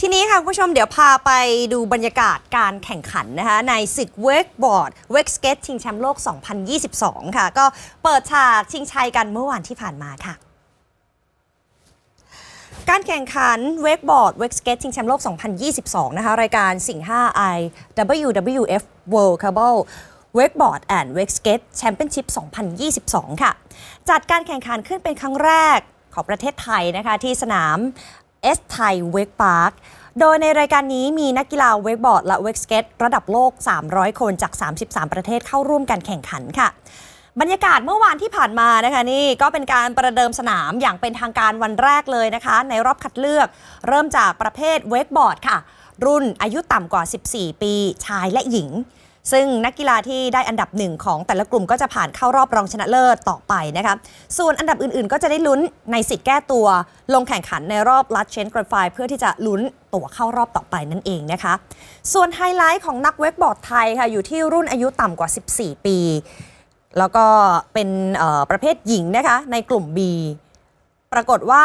ทีนี้ค่ะคุณผู้ชมเดี๋ยวพาไปดูบรรยากาศการแข่งขันนะคะในศึกเวกบอร์ดเวกสเก็ตชิงแชมป์โลก 2022 ค่ะก็เปิดฉากชิงชัยกันเมื่อวานที่ผ่านมาค่ะการแข่งขันเวกบอร์ดเวกสเก็ตชิงแชมป์โลก 2022 นะคะรายการสิง5 i WWF World Cable Wakeboard and Wake Skate Championship 2022 ค่ะจัดการแข่งขันขึ้นเป็นครั้งแรกของประเทศไทยนะคะที่สนามเอสไทยเวกพาร์ค โดยในรายการนี้มีนักกีฬาเวกบอร์ดและเวกสเก็ตระดับโลก 300 คนจาก 33 ประเทศเข้าร่วมการแข่งขันค่ะ บรรยากาศเมื่อวานที่ผ่านมานะคะนี่ก็เป็นการประเดิมสนามอย่างเป็นทางการวันแรกเลยนะคะ ในรอบคัดเลือกเริ่มจากประเภทเวกบอร์ด ค่ะ รุ่นอายุต่ำกว่า 14 ปี ชายและหญิงซึ่งนักกีฬาที่ได้อันดับหนึ่งของแต่ละกลุ่มก็จะผ่านเข้ารอบรองชนะเลิศต่อไปนะคะส่วนอันดับอื่นๆ ก็จะได้ลุ้นในสิทธิ์แก้ตัว ลงแข่งขันในรอบลัดเชนกรดไฟเพื่อที่จะลุ้นตัวเข้ารอบต่อไปนั่นเองนะคะ ส่วนไฮไลท์ของนักเวกบอร์ดไทยค่ะอยู่ที่รุ่นอายุต่ำกว่า 14 ปี แล้วก็เป็นประเภทหญิงนะคะในกลุ่ม B ปรากฏว่า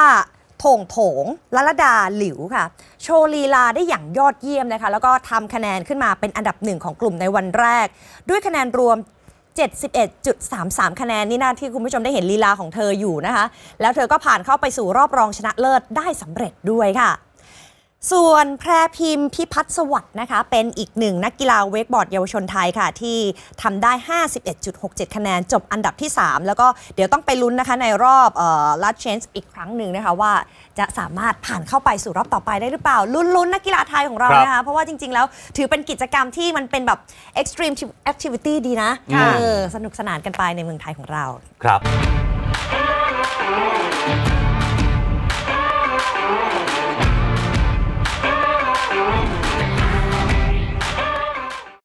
โถงโถงลลดาหลิวค่ะ โชว์ลีลาได้อย่างยอดเยี่ยมนะคะ แล้วก็ทำคะแนนขึ้นมาเป็นอันดับหนึ่งของกลุ่มในวันแรก ด้วยคะแนนรวม 71.33 คะแนน นี่นาที่คุณผู้ชมได้เห็นลีลาของเธออยู่นะคะ แล้วเธอก็ผ่านเข้าไปสู่รอบรองชนะเลิศได้สำเร็จด้วยค่ะส่วนแพรพิมพ์พิพัฒน์สวัสด์นะคะเป็นอีกหนึ่งนักกีฬาเวกบอร์ด เยาวชนไทยค่ะที่ทำได้ 51.67 คะแนนจบอันดับที่ 3 แล้วก็เดี๋ยวต้องไปลุ้นนะคะในรอบลัดเชนส์อีกครั้งหนึ่งนะคะว่าจะสามารถผ่านเข้าไปสู่รอบต่อไปได้หรือเปล่าลุ้นๆ นักกีฬาไทยของเรานะคะเพราะว่าจริง ๆ แล้วถือเป็นกิจกรรมที่มันเป็นแบบ extreme activity ดีนะสนุกสนานกันไปในเมืองไทยของเราครับ